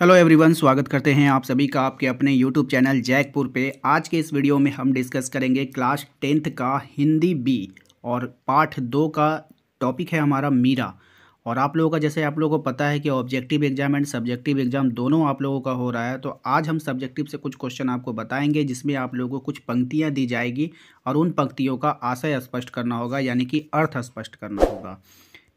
hello everyone स्वागत करते हैं आप सभी का आपके अपने यूट्यूब चैनल जैकपुर पे आज के इस वीडियो में हम डिस्कस करेंगे क्लास टेंथ का हिंदी बी और पार्ट दो का टॉपिक है हमारा मीरा और आप लोगों का जैसे आप लोगों को पता है कि objective exam and subjective exam दोनों आप लोगों का हो रहा है तो आज हम सब्जेक्टिव से कुछ क्वेश्चन आपको बताएंगे जिसमें आप लोगों को कुछ पंक्तियाँ दी जाएगी और उन पंक्तियों का आशय स्पष्ट करना होगा यानी कि अर्थ स्पष्ट करना होगा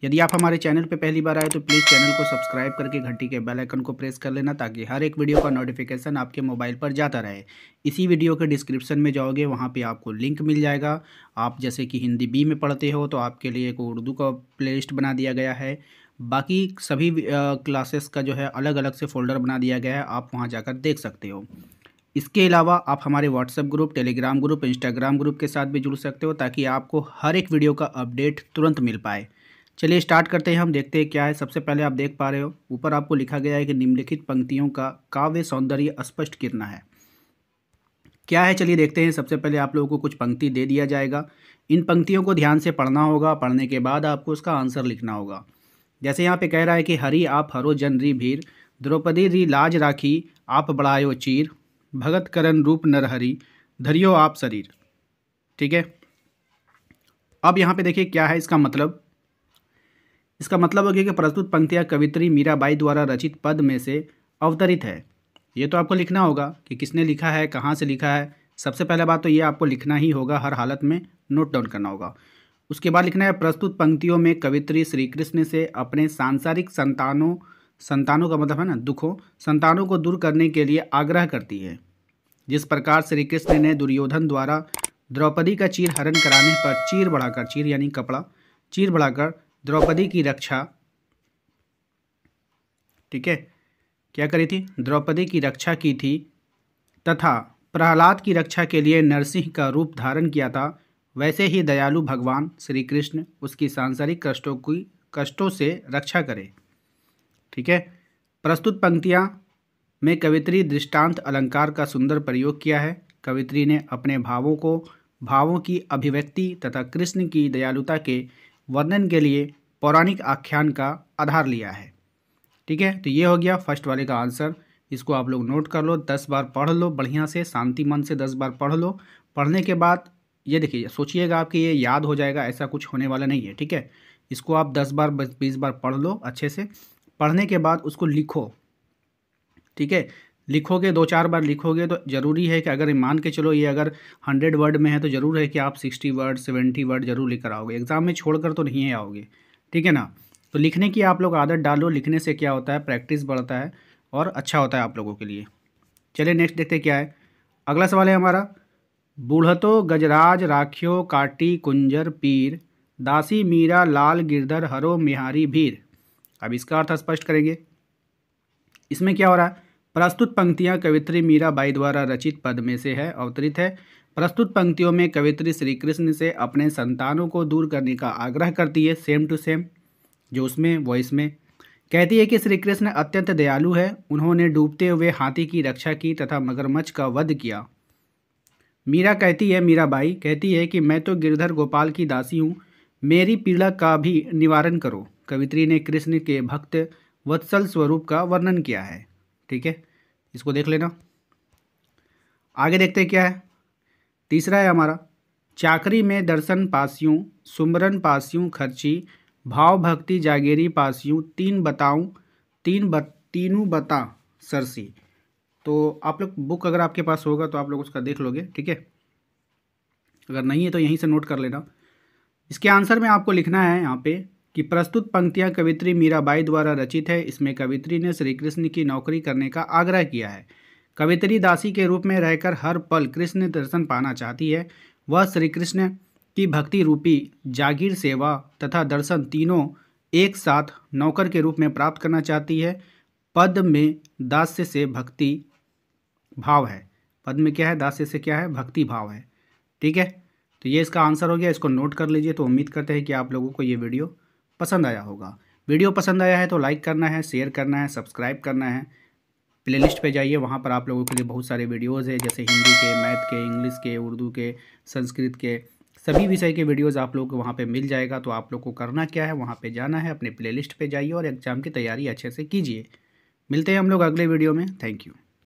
यदि आप हमारे चैनल पर पहली बार आए तो प्लीज़ चैनल को सब्सक्राइब करके घंटी के बेल आइकन को प्रेस कर लेना ताकि हर एक वीडियो का नोटिफिकेशन आपके मोबाइल पर जाता रहे इसी वीडियो के डिस्क्रिप्शन में जाओगे वहाँ पे आपको लिंक मिल जाएगा आप जैसे कि हिंदी बी में पढ़ते हो तो आपके लिए एक उर्दू का लिस्ट बना दिया गया है बाकी सभी क्लासेस का जो है अलग अलग से फ़ोल्डर बना दिया गया है आप वहाँ जाकर देख सकते हो इसके अलावा आप हमारे WhatsApp group Telegram group Instagram group के साथ भी जुड़ सकते हो ताकि आपको हर एक वीडियो का अपडेट तुरंत मिल पाए चलिए स्टार्ट करते हैं हम देखते हैं क्या है सबसे पहले आप देख पा रहे हो ऊपर आपको लिखा गया है कि निम्नलिखित पंक्तियों का काव्य सौंदर्य स्पष्ट किरना है क्या है चलिए देखते हैं सबसे पहले आप लोगों को कुछ पंक्ति दे दिया जाएगा इन पंक्तियों को ध्यान से पढ़ना होगा पढ़ने के बाद आपको उसका आंसर लिखना होगा जैसे यहाँ पे कह रहा है कि हरी आप हरो जन री भीर द्रौपदी री लाज राखी आप बढ़ायो चीर भगत करण रूप हरी धरियो आप शरीर ठीक है अब यहाँ पे देखिए क्या है इसका मतलब इसका मतलब हो गया कि प्रस्तुत पंक्तियाँ कवित्री मीराबाई द्वारा रचित पद में से अवतरित है ये तो आपको लिखना होगा कि किसने लिखा है कहाँ से लिखा है सबसे पहला बात तो ये आपको लिखना ही होगा हर हालत में नोट डाउन करना होगा उसके बाद लिखना है प्रस्तुत पंक्तियों में कवित्री श्री कृष्ण से अपने सांसारिक संतानों संतानों का मतलब है ना दुखों संतानों को दूर करने के लिए आग्रह करती है जिस प्रकार श्री कृष्ण ने दुर्योधन द्वारा द्रौपदी का चीर हरण कराने पर चीर बढ़ाकर चीर यानी कपड़ा चीर बढ़ाकर द्रौपदी की रक्षा ठीक है क्या करी थी द्रौपदी की रक्षा की थी तथा प्रहलाद की रक्षा के लिए नरसिंह का रूप धारण किया था वैसे ही दयालु भगवान श्री कृष्ण उसकी सांसारिक कष्टों की कष्टों से रक्षा करे ठीक है प्रस्तुत पंक्तियाँ में कवित्री दृष्टांत अलंकार का सुंदर प्रयोग किया है कवित्री ने अपने भावों को भावों की अभिव्यक्ति तथा कृष्ण की दयालुता के वर्णन के लिए पौराणिक आख्यान का आधार लिया है ठीक है तो ये हो गया फर्स्ट वाले का आंसर इसको आप लोग नोट कर लो दस बार पढ़ लो बढ़िया से शांति मन से दस बार पढ़ लो पढ़ने के बाद ये देखिए सोचिएगा आपके ये याद हो जाएगा ऐसा कुछ होने वाला नहीं है ठीक है इसको आप दस बार बीस बार पढ़ लो अच्छे से पढ़ने के बाद उसको लिखो ठीक है लिखोगे दो चार बार लिखोगे तो ज़रूरी है कि अगर मान के चलो ये अगर हंड्रेड वर्ड में है तो ज़रूर है कि आप सिक्सटी वर्ड सेवेंटी वर्ड जरूर लेकर आओगे एग्ज़ाम में छोड़कर तो नहीं आओगे ठीक है ना तो लिखने की आप लोग आदत डालो लिखने से क्या होता है प्रैक्टिस बढ़ता है और अच्छा होता है आप लोगों के लिए चलिए नेक्स्ट देखते क्या है अगला सवाल है हमारा बूढ़तो गजराज राखियो काटी कुंजर पीर दासी मीरा लाल गिरधर हरो मिहारी भीर अब इसका अर्थ स्पष्ट करेंगे इसमें क्या हो रहा है प्रस्तुत पंक्तियाँ कवित्री मीरा बाई द्वारा रचित पद में से है अवतरित है प्रस्तुत पंक्तियों में कवित्री श्री कृष्ण से अपने संतानों को दूर करने का आग्रह करती है सेम टू सेम जो उसमें वॉइस में कहती है कि श्री कृष्ण अत्यंत दयालु है उन्होंने डूबते हुए हाथी की रक्षा की तथा मगरमच्छ का वध किया मीरा कहती है मीरा बाई कहती है कि मैं तो गिरधर गोपाल की दासी हूँ मेरी पीड़ा का भी निवारण करो कवित्री ने कृष्ण के भक्त वत्सल स्वरूप का वर्णन किया है ठीक है इसको देख लेना आगे देखते क्या है तीसरा है हमारा चाकरी में दर्शन पासियों सुमरन पासियों खर्ची भाव भक्ति जागेरी पासियों तीन बताऊँ तीन ब तीनों बता सरसी तो आप लोग बुक अगर आपके पास होगा तो आप लोग उसका देख लोगे ठीक है अगर नहीं है तो यहीं से नोट कर लेना इसके आंसर में आपको लिखना है यहाँ पे कि प्रस्तुत पंक्तियाँ कवित्री मीराबाई द्वारा रचित है इसमें कवित्री ने श्री कृष्ण की नौकरी करने का आग्रह किया है कवित्री दासी के रूप में रहकर हर पल कृष्ण दर्शन पाना चाहती है वह श्री कृष्ण की भक्ति रूपी जागीर सेवा तथा दर्शन तीनों एक साथ नौकर के रूप में प्राप्त करना चाहती है पद में दास्य से भक्ति भाव है पद में क्या है दास्य से क्या है भक्ति भाव है ठीक है तो ये इसका आंसर हो गया इसको नोट कर लीजिए तो उम्मीद करते हैं कि आप लोगों को ये वीडियो पसंद आया होगा वीडियो पसंद आया है तो लाइक करना है शेयर करना है सब्सक्राइब करना है प्लेलिस्ट पे जाइए वहाँ पर आप लोगों के लिए बहुत सारे वीडियोस है जैसे हिंदी के मैथ के इंग्लिश के उर्दू के संस्कृत के सभी विषय के वीडियोस आप लोग को वहाँ पे मिल जाएगा तो आप लोग को करना क्या है वहाँ पे जाना है अपने प्लेलिस्ट पे जाइए और एग्ज़ाम की तैयारी अच्छे से कीजिए मिलते हैं हम लोग अगले वीडियो में थैंक यू